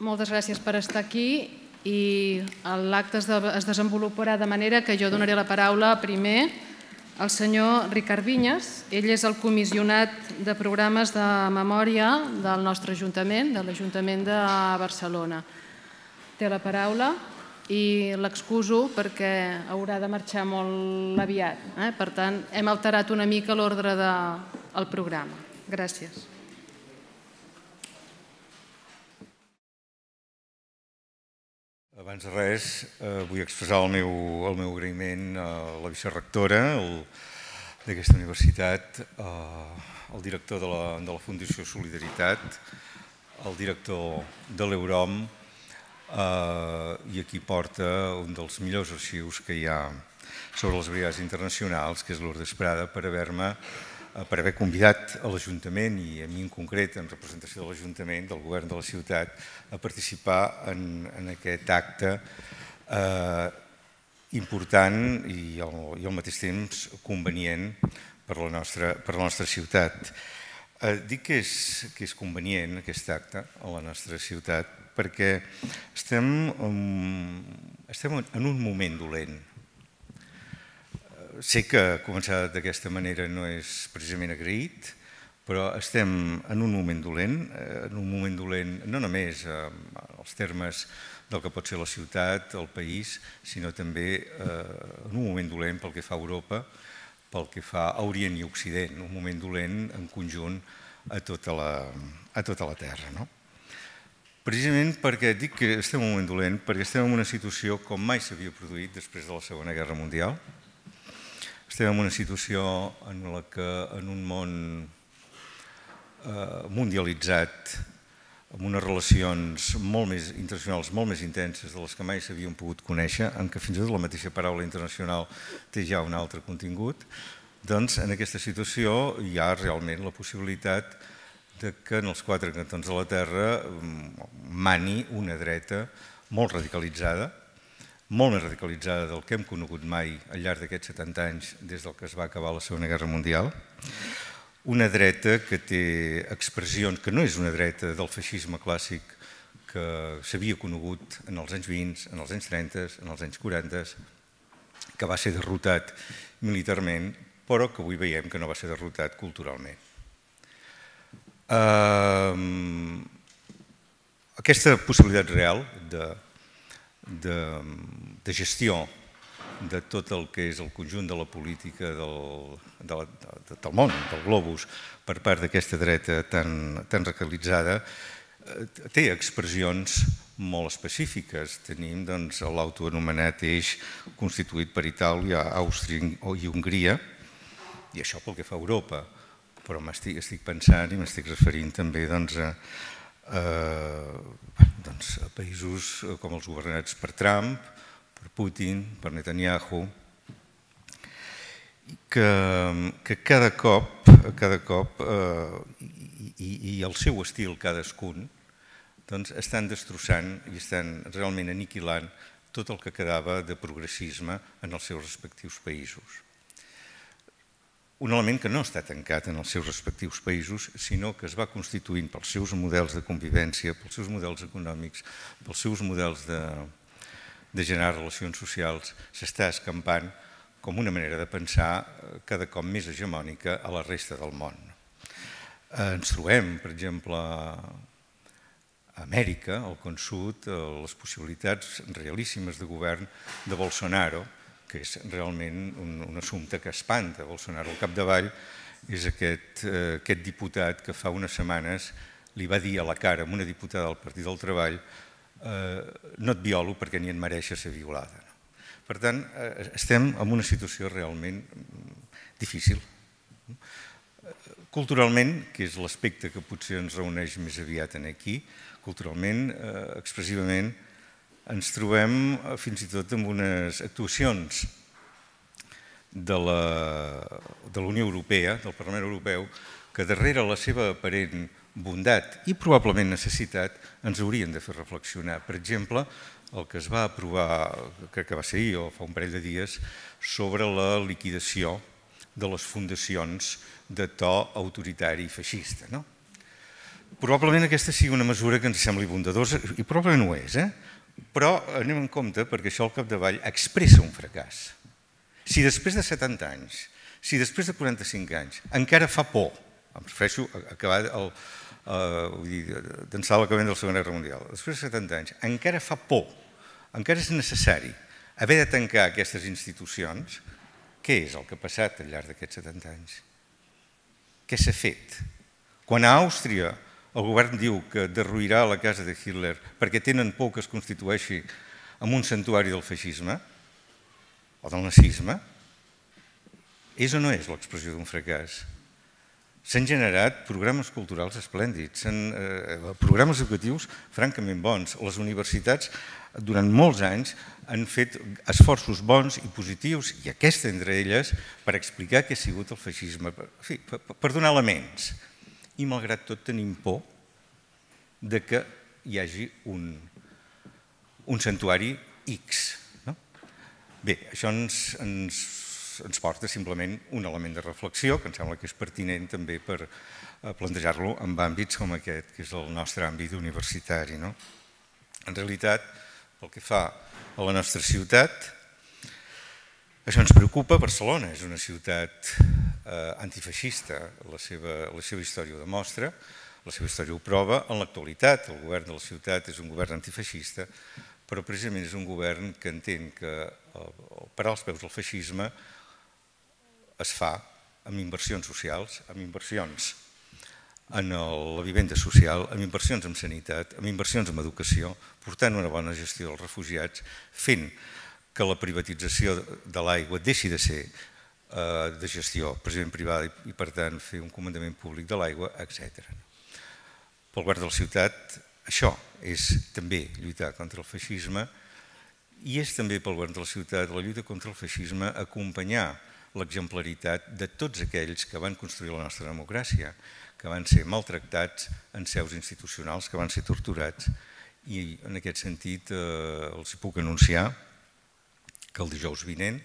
Moltes gràcies per estar aquí i l'acte es, desenvoluparà de manera que jo donaré la paraula primer al senyor Ricard Vinyes. Ell és el comissionat de programes de memòria del nostre Ajuntament, de l'Ajuntament de Barcelona. Té la paraula i l'excuso perquè haurà de marxar molt aviat. Eh? Per tant, hem alterat una mica l'ordre del programa. Gràcies. Abans de res, eh, vull expressar el meu, el meu agraïment a la vicerrectora d'aquesta universitat, eh, al director de la, de la Fundació Solidaritat, al director de l'Eurom, eh, i aquí porta un dels millors arxius que hi ha sobre les brigades internacionals, que és l'Urdes Prada, per haver-me Eh, per haver convidat a l'Ajuntament i a mi en concret, en representació de l'Ajuntament, del Govern de la ciutat, a participar en, en aquest acte eh, important i al, i al mateix temps convenient per la nostra, per la nostra ciutat. Eh, dic que és, que és convenient aquest acte a la nostra ciutat perquè estem, um, estem en un moment dolent Sé que començar d'aquesta manera no és precisament agraït, però estem en un moment dolent, eh, en un moment dolent no només als termes del que pot ser la ciutat, el país, sinó també eh, en un moment dolent pel que fa a Europa, pel que fa a Orient i Occident, un moment dolent en conjunt a tota la, a tota la Terra. No? Precisament perquè dic que estem en un moment dolent, perquè estem en una situació com mai s'havia produït després de la Segona Guerra Mundial, estem en una situació en la que en un món eh, mundialitzat, amb unes relacions molt més internacionals molt més intenses de les que mai s'havien pogut conèixer, en què fins i tot la mateixa paraula internacional té ja un altre contingut, doncs en aquesta situació hi ha realment la possibilitat de que en els quatre cantons de la Terra mm, mani una dreta molt radicalitzada, molt més radicalitzada del que hem conegut mai al llarg d'aquests 70 anys des del que es va acabar la Segona Guerra Mundial. Una dreta que té expressions que no és una dreta del feixisme clàssic que s'havia conegut en els anys 20, en els anys 30, en els anys 40, que va ser derrotat militarment, però que avui veiem que no va ser derrotat culturalment. Ehm, aquesta possibilitat real de de, de gestió de tot el que és el conjunt de la política del, de la, de, del món, del globus, per part d'aquesta dreta tan, tan recalitzada, eh, té expressions molt específiques. Tenim doncs, l'autoanomenat eix constituït per Itàlia, Àustria i Hongria, i això pel que fa a Europa, però estic, estic pensant i m'estic referint també doncs, a, eh, doncs, a països eh, com els governats per Trump, per Putin, per Netanyahu, que, que cada cop, cada cop eh, i, i el seu estil cadascun, doncs estan destrossant i estan realment aniquilant tot el que quedava de progressisme en els seus respectius països un element que no està tancat en els seus respectius països, sinó que es va constituint pels seus models de convivència, pels seus models econòmics, pels seus models de, de generar relacions socials, s'està escampant com una manera de pensar eh, cada cop més hegemònica a la resta del món. Eh, ens trobem, per exemple, a Amèrica, al Consut, eh, les possibilitats realíssimes de govern de Bolsonaro, que és realment un, un assumpte que espanta Bolsonaro al capdavall, és aquest, eh, aquest diputat que fa unes setmanes li va dir a la cara a una diputada del Partit del Treball eh, no et violo perquè ni et mereixes ser violada. No? Per tant, eh, estem en una situació realment mm, difícil. Culturalment, que és l'aspecte que potser ens reuneix més aviat en aquí, culturalment, eh, expressivament, ens trobem eh, fins i tot amb unes actuacions de la, de Europea, del Parlament Europeu, que darrere la seva aparent bondat i probablement necessitat ens haurien de fer reflexionar. Per exemple, el que es va aprovar, crec que va ser ahir o fa un parell de dies, sobre la liquidació de les fundacions de to autoritari i feixista. No? Probablement aquesta sigui una mesura que ens sembli bondadosa, i probablement ho és, eh? Però anem en compte perquè això al capdavall expressa un fracàs. Si després de 70 anys, si després de 45 anys encara fa por, em refereixo a acabar el, eh, d'ençà l'acabament de la Segona Guerra Mundial, després de 70 anys, encara fa por, encara és necessari haver de tancar aquestes institucions, què és el que ha passat al llarg d'aquests 70 anys? Què s'ha fet? Quan a Àustria el govern diu que derruirà la casa de Hitler perquè tenen por que es constitueixi en un santuari del feixisme o del nazisme. És o no és l'expressió d'un fracàs? S'han generat programes culturals esplèndids, eh, programes educatius francament bons. Les universitats, durant molts anys, han fet esforços bons i positius, i aquesta entre elles, per explicar què ha sigut el feixisme, per, fi, per, per donar elements i malgrat tot tenim por de que hi hagi un, un santuari X. No? Bé, això ens, ens, ens porta simplement un element de reflexió que em sembla que és pertinent també per eh, plantejar-lo en àmbits com aquest, que és el nostre àmbit universitari. No? En realitat, pel que fa a la nostra ciutat, això ens preocupa, Barcelona és una ciutat Eh, antifeixista, la seva, la seva història ho demostra, la seva història ho prova, en l'actualitat el govern de la ciutat és un govern antifeixista, però precisament és un govern que entén que per als peus del feixisme es fa amb inversions socials, amb inversions en la vivenda social, amb inversions en sanitat, amb inversions en educació, portant una bona gestió dels refugiats, fent que la privatització de l'aigua deixi de ser Eh, de gestió, president privada i, per tant, fer un comandament públic de l'aigua, etc. Pel govern de la ciutat, això és també lluitar contra el feixisme i és també pel govern de la ciutat la lluita contra el feixisme acompanyar l'exemplaritat de tots aquells que van construir la nostra democràcia, que van ser maltractats en seus institucionals, que van ser torturats i en aquest sentit eh, els puc anunciar que el dijous vinent,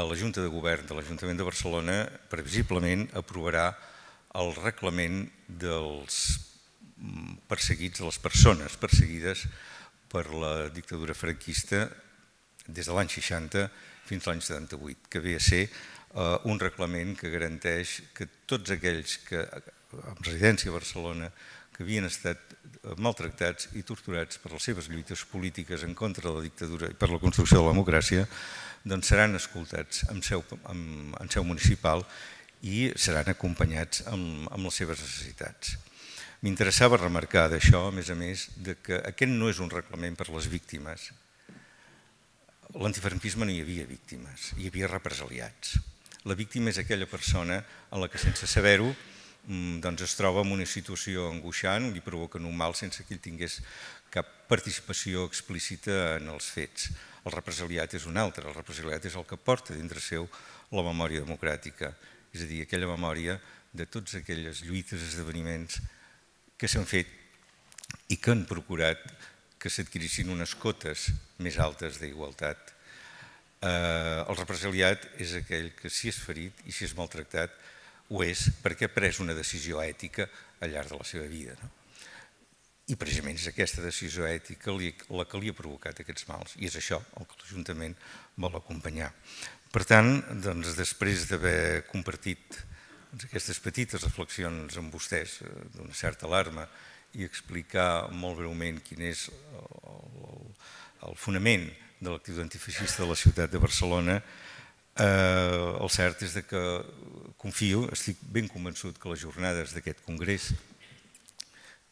la Junta de Govern de l'Ajuntament de Barcelona previsiblement aprovarà el reglament dels mm, perseguits, de les persones perseguides per la dictadura franquista des de l'any 60 fins a l'any 78, que ve a ser eh, un reglament que garanteix que tots aquells que eh, amb residència a Barcelona que havien estat maltractats i torturats per les seves lluites polítiques en contra de la dictadura i per la construcció de la democràcia, doncs seran escoltats en seu, en, en seu municipal i seran acompanyats amb, amb les seves necessitats. M'interessava remarcar d'això, a més a més, de que aquest no és un reglament per les víctimes. L'antifranquisme no hi havia víctimes, hi havia represaliats. La víctima és aquella persona a la que, sense saber-ho, Mm, doncs es troba en una situació angoixant, li provoquen un mal sense que ell tingués cap participació explícita en els fets. El represaliat és un altre, el represaliat és el que porta dintre seu la memòria democràtica, és a dir, aquella memòria de tots aquelles lluites, esdeveniments que s'han fet i que han procurat que s'adquirissin unes cotes més altes d'igualtat. Eh, el represaliat és aquell que si és ferit i si és maltractat ho és perquè ha pres una decisió ètica al llarg de la seva vida. No? I precisament és aquesta decisió ètica la que li ha provocat aquests mals, i és això el que l'Ajuntament vol acompanyar. Per tant, doncs, després d'haver compartit doncs, aquestes petites reflexions amb vostès eh, d'una certa alarma i explicar molt breument quin és el, el, el fonament de l'actiu antifeixista de la ciutat de Barcelona, Eh, el cert és que confio, estic ben convençut que les jornades d'aquest congrés,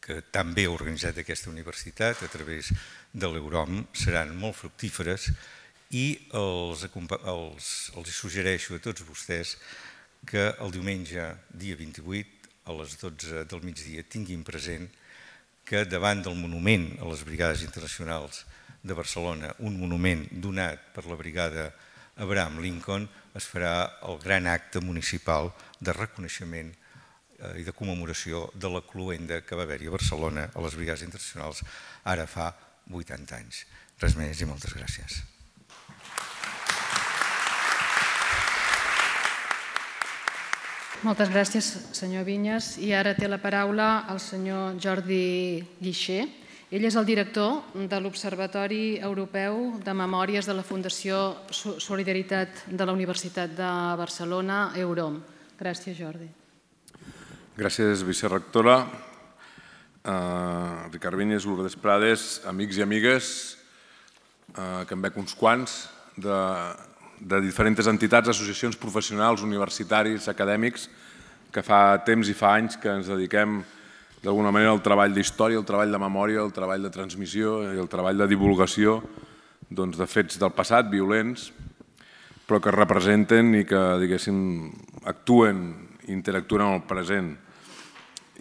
que també ha organitzat aquesta universitat a través de l'Eurom, seran molt fructíferes i els, els, els suggereixo a tots vostès que el diumenge, dia 28, a les 12 del migdia, tinguin present que davant del monument a les Brigades Internacionals de Barcelona, un monument donat per la Brigada Internacional Abraham Lincoln es farà el gran acte municipal de reconeixement eh, i de commemoració de la cluenda que va haver-hi a Barcelona a les Brigades Internacionals ara fa 80 anys. Res més i moltes gràcies. Moltes gràcies, senyor Vinyes. I ara té la paraula el senyor Jordi Guixer, ell és el director de l'Observatori Europeu de Memòries de la Fundació Solidaritat de la Universitat de Barcelona, EUROM. Gràcies, Jordi. Gràcies, vicerectora. Eh, Ricard Vinyes, Lourdes Prades, amics i amigues, eh, que en veig uns quants, de, de diferents entitats, associacions professionals, universitaris, acadèmics, que fa temps i fa anys que ens dediquem a d'alguna manera el treball d'història, el treball de memòria, el treball de transmissió i el treball de divulgació doncs, de fets del passat violents, però que representen i que diguéssim actuen, interactuen amb el present.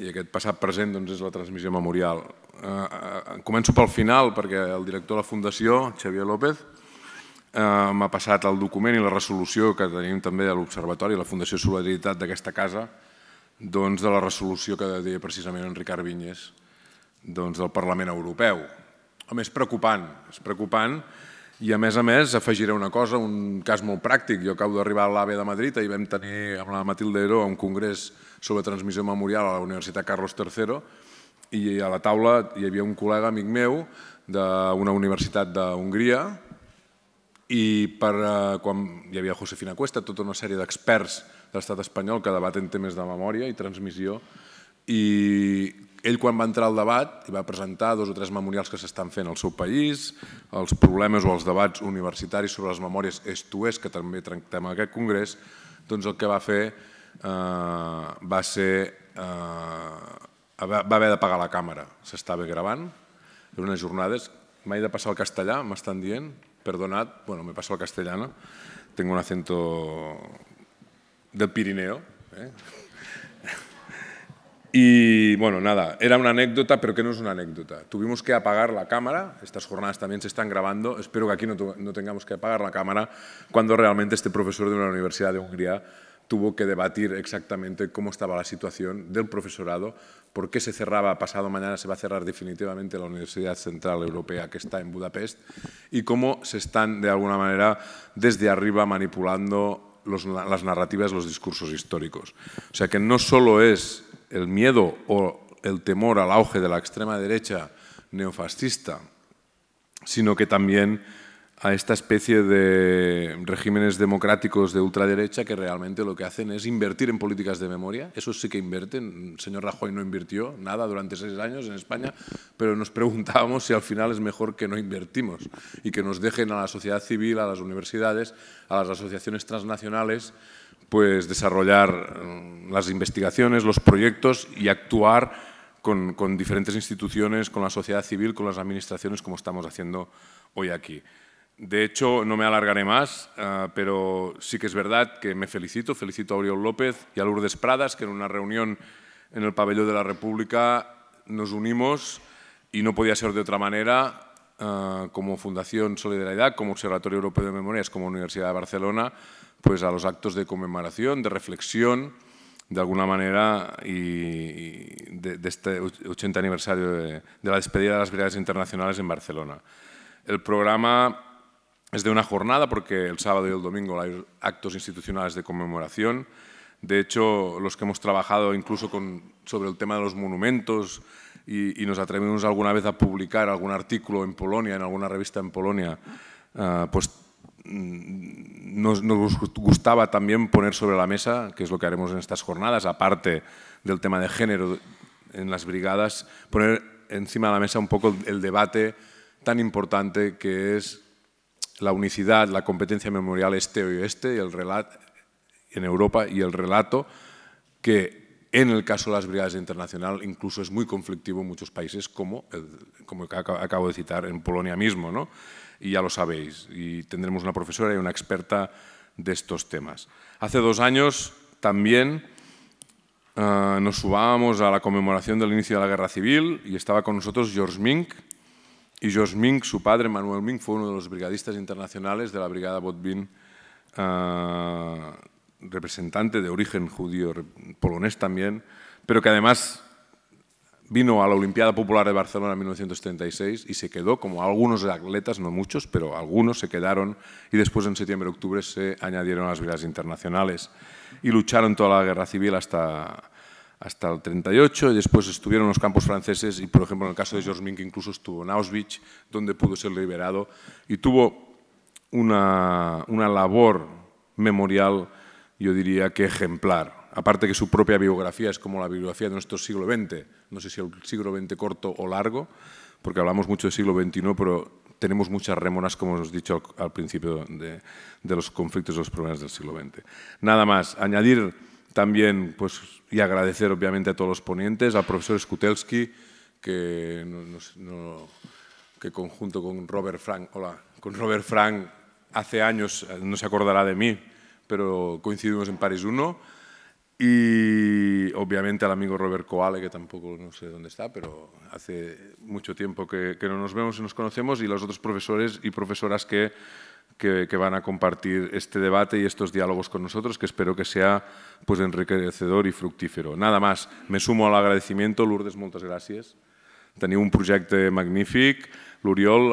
I aquest passat present doncs, és la transmissió memorial. Eh, eh, eh, començo pel final perquè el director de la Fundació, Xavier López, eh, m'ha passat el document i la resolució que tenim també a l'Observatori, la Fundació Solidaritat d'aquesta casa, doncs, de la resolució que deia precisament en Ricard Vinyes doncs, del Parlament Europeu. A més, preocupant, és preocupant i a més a més afegiré una cosa, un cas molt pràctic. Jo acabo d'arribar a l'AVE de Madrid i vam tenir amb la Matilde Heró un congrés sobre transmissió memorial a la Universitat Carlos III i a la taula hi havia un col·lega amic meu d'una universitat d'Hongria i per, eh, quan hi havia Josefina Cuesta, tota una sèrie d'experts l'estat espanyol que debaten temes de memòria i transmissió i ell quan va entrar al debat va presentar dos o tres memorials que s'estan fent al seu país, els problemes o els debats universitaris sobre les memòries est-oest, que també tractem en aquest congrés, doncs el que va fer eh, va ser... Eh, va haver de pagar la càmera, s'estava gravant, en unes jornades, mai de passar al castellà, m'estan dient, perdonat, bueno, m'he passat al castellano, tengo un acento del Pirineo. ¿eh? Y bueno, nada, era una anécdota, pero que no es una anécdota. Tuvimos que apagar la cámara, estas jornadas también se están grabando, espero que aquí no, no, tengamos que apagar la cámara cuando realmente este profesor de una universidad de Hungría tuvo que debatir exactamente cómo estaba la situación del profesorado, por qué se cerraba, pasado mañana se va a cerrar definitivamente la Universidad Central Europea que está en Budapest y cómo se están de alguna manera desde arriba manipulando las narrativas, los discursos históricos. O sea que no solo es el miedo o el temor al auge de la extrema derecha neofascista, sino que también a esta especie de regímenes democráticos de ultraderecha que realmente lo que hacen es invertir en políticas de memoria. Eso sí que invierten, El señor Rajoy no invirtió nada durante seis años en España, pero nos preguntábamos si al final es mejor que no invertimos y que nos dejen a la sociedad civil, a las universidades, a las asociaciones transnacionales, pues desarrollar mm, las investigaciones, los proyectos y actuar con, con diferentes instituciones, con la sociedad civil, con las administraciones, como estamos haciendo hoy aquí. De hecho, no me alargaré más, ah, pero sí que es verdad que me felicito, felicito a Oriol López y a Lourdes Pradas, que en una reunión en el Pabellón de la República nos unimos y no podía ser de otra manera, ah, como Fundación Solidaridad, como Observatorio Europeo de Memorias, como Universidad de Barcelona, pues a los actos de conmemoración, de reflexión, de alguna manera, y de, este 80 aniversario de, de la despedida de las Brigadas Internacionales en Barcelona. El programa es de una jornada porque el sábado y el domingo hay actos institucionales de conmemoración. De hecho, los que hemos trabajado incluso sobre el tema de los monumentos y, nos atrevimos alguna vez a publicar algún artículo en Polonia, en alguna revista en Polonia, ah, pues mm, nos, gustaba también poner sobre la mesa, que es lo que haremos en estas jornadas, aparte del tema de género en las brigadas, poner encima de la mesa un poco el debate tan importante que es la unicidad, la competencia memorial este-oeste, el relato en Europa y el relato que en el caso de las brigadas internacional incluso es muy conflictivo en muchos países como como acabo de citar en Polonia mismo, ¿no? Y ya lo sabéis, y tendremos una profesora y una experta de estos temas. Hace dos años también eh, nos subábamos a la conmemoración del inicio de la Guerra Civil y estaba con nosotros George Mink, y Jos Mink, su padre, Manuel Mink, fue uno de los brigadistas internacionales de la Brigada Botvin, ah, representante de origen judío polonés también, pero que además vino a la Olimpiada Popular de Barcelona en 1936 y se quedó, como algunos atletas, no muchos, pero algunos se quedaron y después en septiembre-octubre se añadieron a las brigadas internacionales y lucharon toda la guerra civil hasta, hasta el 38 y después estuvieron en los campos franceses y, por ejemplo, en el caso de George Mink incluso estuvo en Auschwitz, donde pudo ser liberado y tuvo una, labor memorial, yo diría que ejemplar. Aparte que su propia biografía es como la biografía de nuestro siglo XX, no sé si el siglo XX corto o largo, porque hablamos mucho del siglo XXI, pero tenemos muchas rémonas, como os he dicho al, principio, de, de, los conflictos y los problemas del siglo XX. Nada más, añadir también, pues, y agradecer obviamente a todos los ponentes, al profesor Skutelski, que, que conjunto con Robert Frank, hola, con Robert Frank hace años, eh, no se acordará de mí, pero coincidimos en París 1. Y obviamente al amigo Robert Coale, que tampoco no sé dónde está, pero hace mucho tiempo que, que no nos vemos y nos conocemos, y los otros profesores y profesoras que que, van a compartir este debate y estos diálogos con nosotros, que espero que sea pues, enriquecedor y fructífero. Nada más, me sumo al agradecimiento. Lourdes, muchas gracias. Tenía un proyecto magnífico. L'Oriol,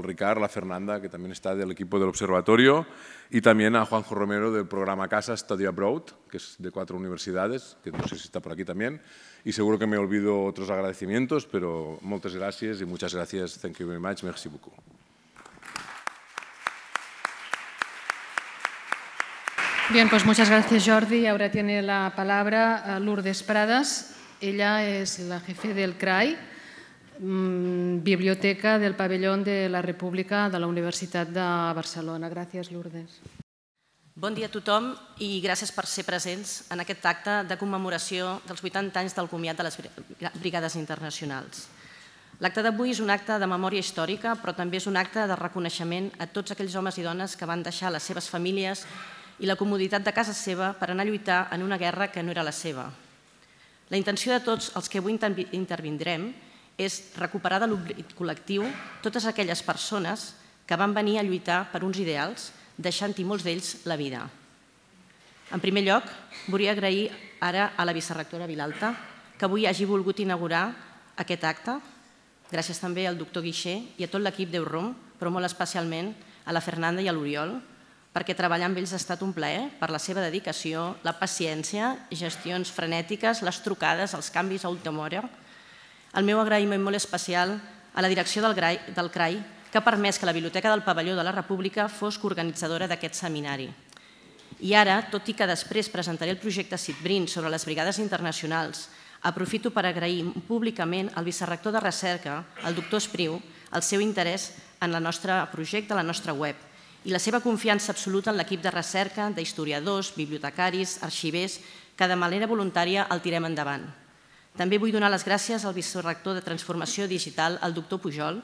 el Ricard, la Fernanda, que también está del equipo del observatorio, y también a Juanjo Romero del programa Casa Study Abroad, que es de cuatro universidades, que no sé si está por aquí también, y seguro que me olvido otros agradecimientos, pero muchas gracias y muchas gracias. Thank you very much. Merci beaucoup. Bien, pues muchas gracias Jordi. Ahora tiene la palabra eh, Lourdes Pradas. Ella es la jefe del CRAI, mm, Biblioteca del Pabellón de la República de la Universitat de Barcelona. Gràcies, Lourdes. Bon dia a tothom i gràcies per ser presents en aquest acte de commemoració dels 80 anys del comiat de les Brigades Internacionals. L'acte d'avui és un acte de memòria històrica, però també és un acte de reconeixement a tots aquells homes i dones que van deixar les seves famílies i la comoditat de casa seva per anar a lluitar en una guerra que no era la seva. La intenció de tots els que avui intervindrem és recuperar de l'oblit col·lectiu totes aquelles persones que van venir a lluitar per uns ideals, deixant-hi molts d'ells la vida. En primer lloc, volia agrair ara a la vicerrectora Vilalta que avui hagi volgut inaugurar aquest acte. Gràcies també al doctor Guixer i a tot l'equip d'Eurom, però molt especialment a la Fernanda i a l'Oriol, perquè treballar amb ells ha estat un plaer per la seva dedicació, la paciència, gestions frenètiques, les trucades, els canvis a última hora. El meu agraïment molt especial a la direcció del, Grai, del CRAI, que ha permès que la Biblioteca del Pavelló de la República fos coorganitzadora d'aquest seminari. I ara, tot i que després presentaré el projecte Citbrin sobre les brigades internacionals, aprofito per agrair públicament al vicerrector de recerca, el doctor Espriu, el seu interès en el nostre projecte, la nostra web, i la seva confiança absoluta en l'equip de recerca d'historiadors, bibliotecaris, arxivers, que de manera voluntària el tirem endavant. També vull donar les gràcies al vicerrector de Transformació Digital, el doctor Pujol,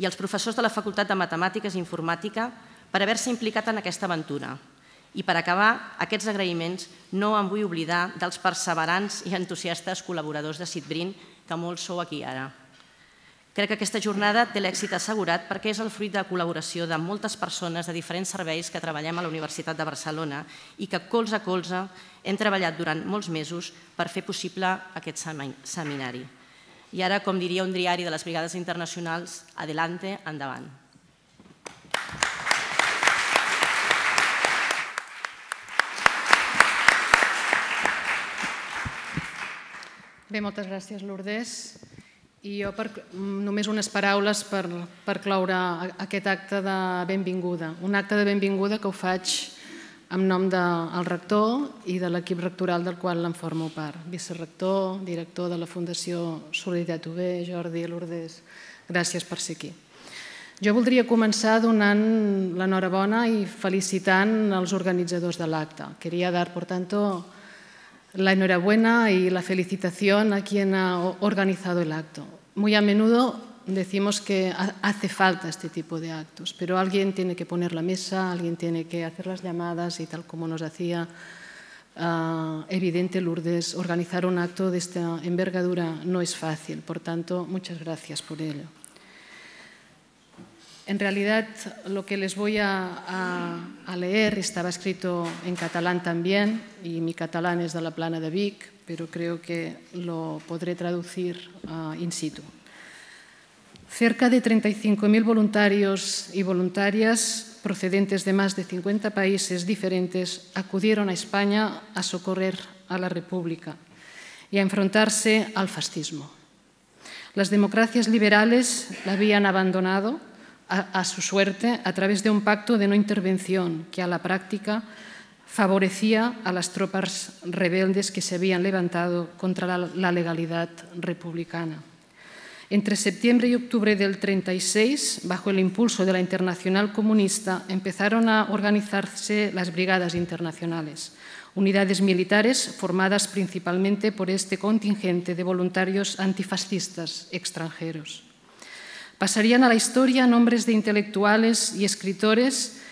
i als professors de la Facultat de Matemàtiques i Informàtica per haver-se implicat en aquesta aventura. I per acabar, aquests agraïments no em vull oblidar dels perseverants i entusiastes col·laboradors de Citbrin, que molts sou aquí ara. Crec que aquesta jornada té l'èxit assegurat perquè és el fruit de la col·laboració de moltes persones de diferents serveis que treballem a la Universitat de Barcelona i que colze a colze hem treballat durant molts mesos per fer possible aquest seminari. I ara, com diria un diari de les Brigades Internacionals, adelante, endavant. Bé, moltes gràcies, Lourdes. I jo per, mm, només unes paraules per, per cloure aquest acte de benvinguda. Un acte de benvinguda que ho faig en nom del de, rector i de l'equip rectoral del qual en formo part. Vicerrector, director de la Fundació Solidaritat UB, Jordi Lourdes, gràcies per ser aquí. Jo voldria començar donant l'enhorabona i felicitant els organitzadors de l'acte. Quería dar, por tanto, la enhorabuena y la felicitación a quien ha organizado el acto. Muy a menudo decimos que hace falta este tipo de actos, pero alguien tiene que poner la mesa, alguien tiene que hacer las llamadas y tal como nos hacía ah, evidente, Lourdes, organizar un acto de esta envergadura no es fácil. Por tanto, muchas gracias por ello. En realidad, lo que les voy a, leer estaba escrito en catalán también, y mi catalán es de la plana de Vic, pero creo que lo podré traducir ah, in situ. Cerca de 35.000 voluntarios y voluntarias procedentes de más de 50 países diferentes acudieron a España a socorrer a la República y a enfrentarse al fascismo. Las democracias liberales la habían abandonado a, su suerte a través de un pacto de no intervención que a la práctica favorecía a las tropas rebeldes que se habían levantado contra la legalidad republicana. Entre septiembre y octubre del 36, bajo el impulso de la Internacional Comunista, empezaron a organizarse las brigadas internacionales, unidades militares formadas principalmente por este contingente de voluntarios antifascistas extranjeros. Pasarían a la historia nombres de intelectuales y escritores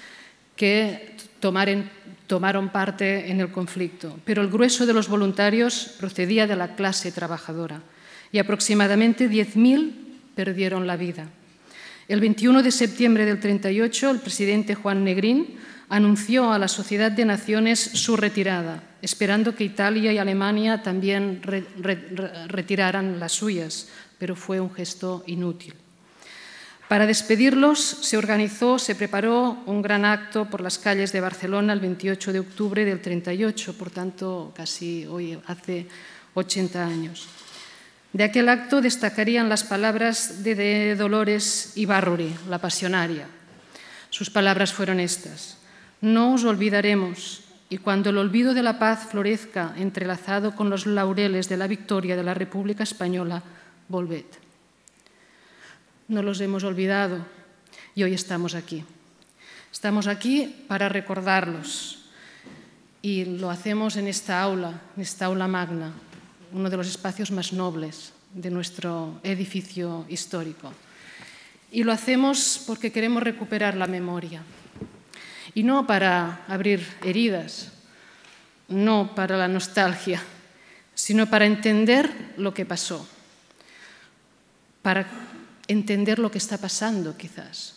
que tomaron parte en el conflicto, pero el grueso de los voluntarios procedía de la clase trabajadora y aproximadamente 10.000 perdieron la vida. El 21 de septiembre del 38, el presidente Juan Negrín anunció a la Sociedad de Naciones su retirada, esperando que Italia y Alemania también retiraran las suyas, pero fue un gesto inútil. Para despedirlos se organizó, se preparó un gran acto por las calles de Barcelona el 28 de octubre del 38, por tanto casi hoy hace 80 años. De aquel acto destacarían las palabras de, Dolores Ibárruri, la pasionaria. Sus palabras fueron estas. No os olvidaremos y cuando el olvido de la paz florezca entrelazado con los laureles de la victoria de la República Española, volved no los hemos olvidado y hoy estamos aquí. Estamos aquí para recordarlos y lo hacemos en esta aula, en esta aula magna, uno de los espacios más nobles de nuestro edificio histórico. Y lo hacemos porque queremos recuperar la memoria y no para abrir heridas, no para la nostalgia, sino para entender lo que pasó, para entender lo que está pasando quizás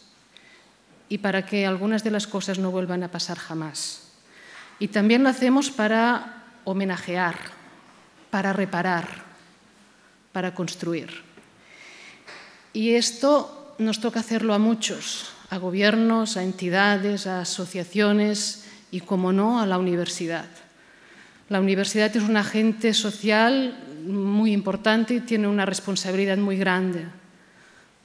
y para que algunas de las cosas no vuelvan a pasar jamás. Y también lo hacemos para homenajear, para reparar, para construir. Y esto nos toca hacerlo a muchos, a gobiernos, a entidades, a asociaciones y, como no, a la universidad. La universidad es un agente social muy importante y tiene una responsabilidad muy grande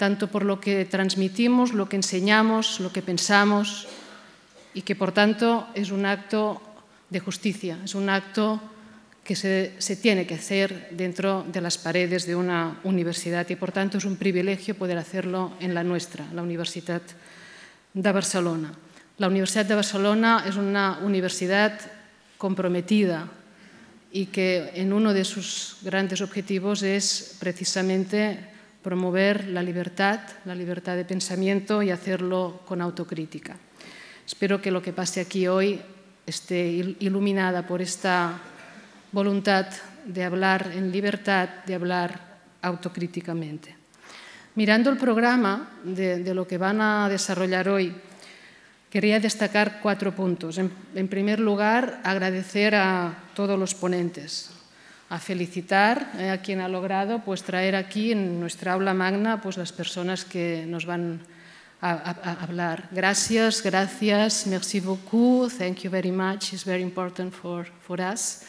tanto por lo que transmitimos, lo que enseñamos, lo que pensamos, y que por tanto es un acto de justicia, es un acto que se, tiene que hacer dentro de las paredes de una universidad y por tanto es un privilegio poder hacerlo en la nuestra, la Universidad de Barcelona. La Universidad de Barcelona es una universidad comprometida y que en uno de sus grandes objetivos es precisamente promover la libertad, la libertad de pensamiento y hacerlo con autocrítica. Espero que lo que pase aquí hoy esté iluminada por esta voluntad de hablar en libertad, de hablar autocríticamente. Mirando el programa de, lo que van a desarrollar hoy, quería destacar cuatro puntos. en primer lugar, agradecer a todos los ponentes, a felicitar eh, a quien ha logrado pues, traer aquí en nuestra aula magna pues, las personas que nos van a, hablar. Gracias, gracias, merci beaucoup, thank you very much, it's very important for, for us,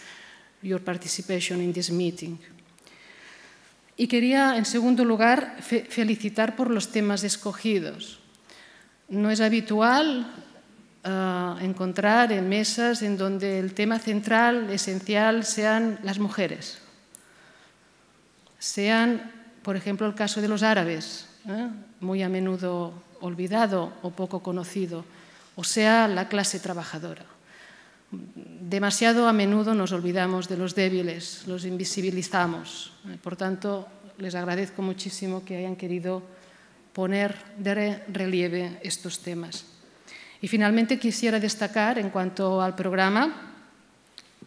your participation in this meeting. Y quería, en segundo lugar, felicitar por los temas escogidos. No es habitual encontrar en mesas en donde el tema central, esencial, sean las mujeres. Sean, por ejemplo, el caso de los árabes, ¿eh? muy a menudo olvidado o poco conocido, o sea, la clase trabajadora. Demasiado a menudo nos olvidamos de los débiles, los invisibilizamos. Por tanto, les agradezco muchísimo que hayan querido poner de relieve estos temas. Y finalmente quisiera destacar, en cuanto al programa,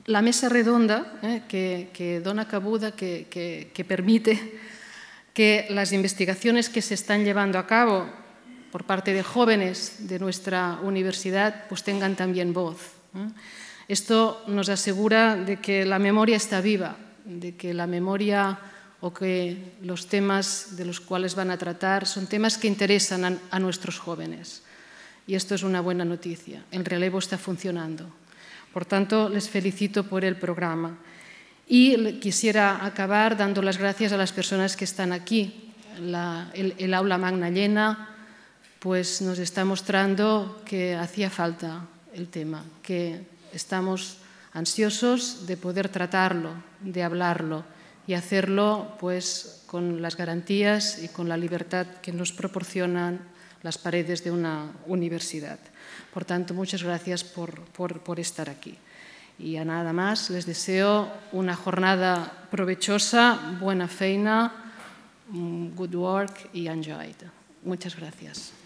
la mesa redonda eh, que, dona cabuda, que, permite que las investigaciones que se están llevando a cabo por parte de jóvenes de nuestra universidad pues tengan también voz. Esto nos asegura de que la memoria está viva, de que la memoria o que los temas de los cuales van a tratar son temas que interesan a nuestros jóvenes y esto es una buena noticia. El relevo está funcionando. Por tanto, les felicito por el programa. Y quisiera acabar dando las gracias a las personas que están aquí. el, aula magna llena pues nos está mostrando que hacía falta el tema, que estamos ansiosos de poder tratarlo, de hablarlo y hacerlo pues con las garantías y con la libertad que nos proporcionan las paredes de una universidad. Por tanto, muchas gracias por, por, estar aquí. Y a nada más, les deseo una jornada provechosa, buena feina, mm, good work y enjoy. Muchas gracias.